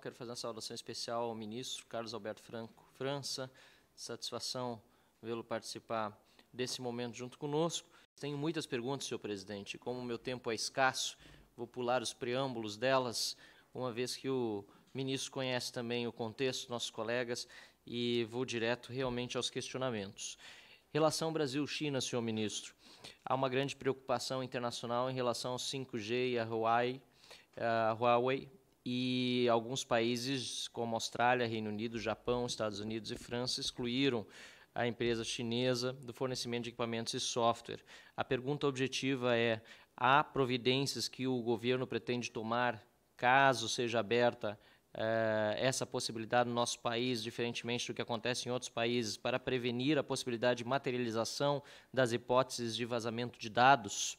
Quero fazer uma saudação especial ao ministro Carlos Alberto Franco França. Satisfação vê-lo participar desse momento junto conosco. Tenho muitas perguntas, senhor presidente. Como o meu tempo é escasso, vou pular os preâmbulos delas, uma vez que o ministro conhece também o contexto, nossos colegas, e vou direto realmente aos questionamentos. Relação Brasil-China, senhor ministro. Há uma grande preocupação internacional em relação ao 5G e à Huawei, a Huawei e alguns países como Austrália, Reino Unido, Japão, Estados Unidos e França excluíram a empresa chinesa do fornecimento de equipamentos e software. A pergunta objetiva é: há providências que o governo pretende tomar caso seja aberta eh, essa possibilidade no nosso país, diferentemente do que acontece em outros países, para prevenir a possibilidade de materialização das hipóteses de vazamento de dados?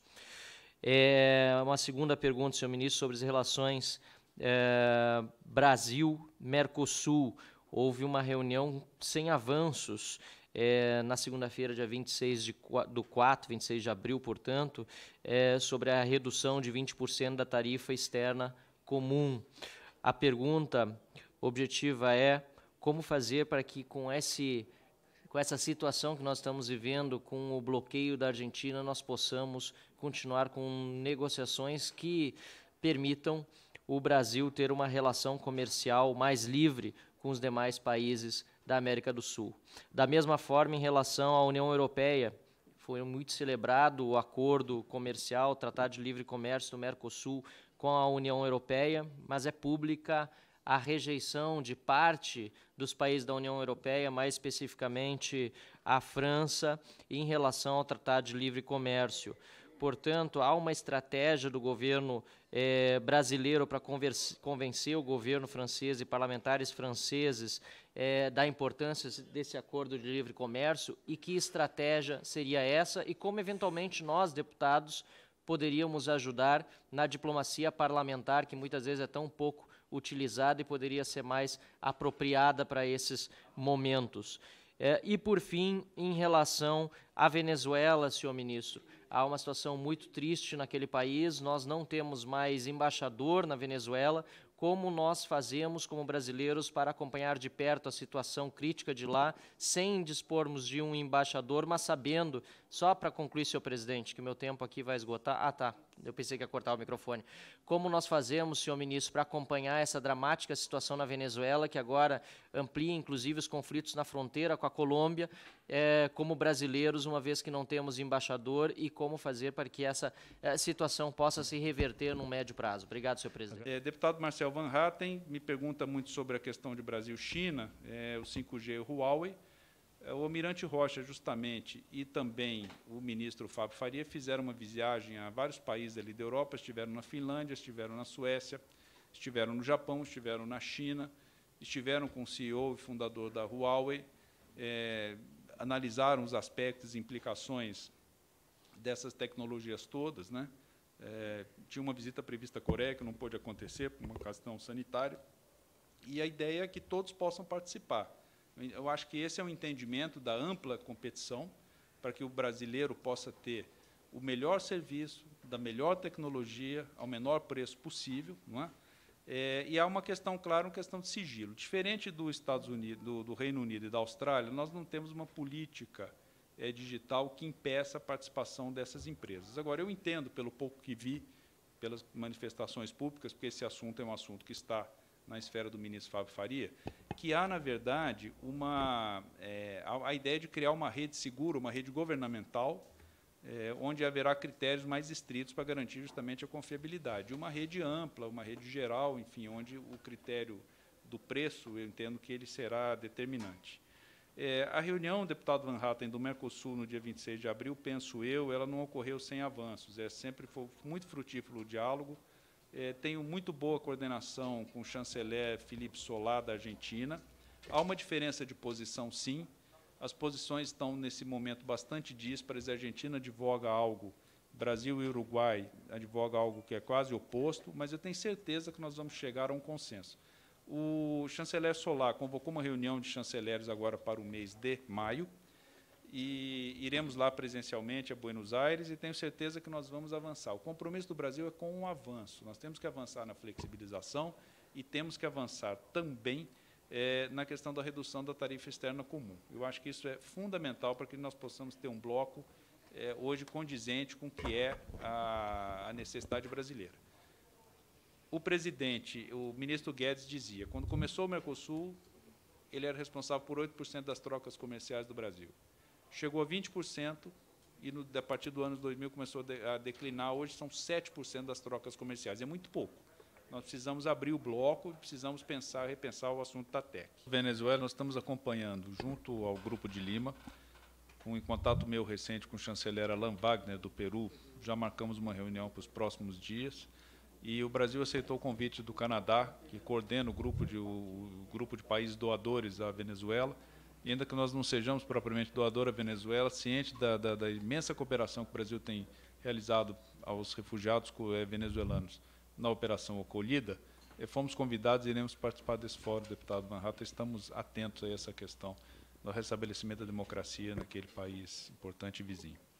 É uma segunda pergunta, senhor ministro, sobre as relações eh, Brasil-Mercosul. Houve uma reunião sem avanços. Eh, na segunda-feira, dia 26 de, do 4, 26 de abril, portanto, eh, sobre a redução de 20% da tarifa externa comum. A pergunta objetiva é como fazer para que com esse com essa situação que nós estamos vivendo, com o bloqueio da Argentina, nós possamos continuar com negociações que permitam o Brasil ter uma relação comercial mais livre com os demais países da América do Sul. Da mesma forma, em relação à União Europeia, foi muito celebrado o acordo comercial, o Tratado de Livre Comércio do Mercosul com a União Europeia, mas é pública a rejeição de parte dos países da União Europeia, mais especificamente a França, em relação ao Tratado de Livre Comércio portanto, há uma estratégia do governo eh, brasileiro para convencer o governo francês e parlamentares franceses eh, da importância desse acordo de livre comércio e que estratégia seria essa e como, eventualmente, nós, deputados, poderíamos ajudar na diplomacia parlamentar, que muitas vezes é tão pouco utilizada e poderia ser mais apropriada para esses momentos. Eh, e, por fim, em relação à Venezuela, senhor ministro, há uma situação muito triste naquele país, nós não temos mais embaixador na Venezuela. Como nós fazemos como brasileiros para acompanhar de perto a situação crítica de lá, sem dispormos de um embaixador, mas sabendo, só para concluir, senhor presidente, que meu tempo aqui vai esgotar. Ah, tá eu pensei que ia cortar o microfone. Como nós fazemos, senhor ministro, para acompanhar essa dramática situação na Venezuela, que agora amplia, inclusive, os conflitos na fronteira com a Colômbia, é, como brasileiros, uma vez que não temos embaixador, e como fazer para que essa é, situação possa se reverter num médio prazo? Obrigado, senhor presidente. É, deputado Marcel Van Hatten me pergunta muito sobre a questão de Brasil-China, é, o 5G e o Huawei. É, o Almirante Rocha, justamente, e também o ministro Fábio Faria fizeram uma viagem a vários países ali da Europa, estiveram na Finlândia, estiveram na Suécia, estiveram no Japão, estiveram na China, estiveram com o CEO e fundador da Huawei, é, analisaram os aspectos e implicações dessas tecnologias todas. Né? É, tinha uma visita prevista à Coreia, que não pôde acontecer, por uma questão sanitária, e a ideia é que todos possam participar eu acho que esse é o um entendimento da ampla competição, para que o brasileiro possa ter o melhor serviço, da melhor tecnologia, ao menor preço possível. Não é? É, e há uma questão, claro, uma questão de sigilo. Diferente do Estados Unidos, do, do Reino Unido e da Austrália, nós não temos uma política é, digital que impeça a participação dessas empresas. Agora, eu entendo, pelo pouco que vi, pelas manifestações públicas, porque esse assunto é um assunto que está na esfera do ministro Fábio Faria, que há, na verdade, uma, é, a, ideia de criar uma rede segura, uma rede governamental, é, onde haverá critérios mais estritos para garantir justamente a confiabilidade. Uma rede ampla, uma rede geral, enfim, onde o critério do preço, eu entendo que ele será determinante. É, a reunião, deputado Van Hatten, do Mercosul, no dia 26 de abril, penso eu, ela não ocorreu sem avanços. É, sempre foi muito frutífero o diálogo, é, tenho muito boa coordenação com o chanceler Felipe Solá, da Argentina. Há uma diferença de posição, sim. As posições estão, nesse momento, bastante díspares. A Argentina advoga algo, Brasil e Uruguai advoga algo que é quase oposto, mas eu tenho certeza que nós vamos chegar a um consenso. O chanceler Solá convocou uma reunião de chanceleres agora para o mês de maio, e iremos lá presencialmente a Buenos Aires e tenho certeza que nós vamos avançar. O compromisso do Brasil é com o um avanço. Nós temos que avançar na flexibilização e temos que avançar também é, na questão da redução da tarifa externa comum. Eu acho que isso é fundamental para que nós possamos ter um bloco é, hoje condizente com o que é a, a necessidade brasileira. O presidente, o ministro Guedes dizia, quando começou o Mercosul, ele era responsável por 8% das trocas comerciais do Brasil chegou a 20% e no, a partir do ano 2000 começou a declinar. Hoje são 7% das trocas comerciais. É muito pouco. Nós precisamos abrir o bloco, precisamos pensar, repensar o assunto da TEC. Venezuela, nós estamos acompanhando, junto ao Grupo de Lima, com, em contato meu recente com o chanceler Alain Wagner, do Peru, já marcamos uma reunião para os próximos dias. E o Brasil aceitou o convite do Canadá, que coordena o grupo de, o, o grupo de países doadores à Venezuela, e ainda que nós não sejamos propriamente doador à Venezuela, ciente da, da, da imensa cooperação que o Brasil tem realizado aos refugiados eh, venezuelanos na operação acolhida, eh, fomos convidados e iremos participar desse fórum, deputado Manhattan. Estamos atentos a essa questão do restabelecimento da democracia naquele país importante e vizinho.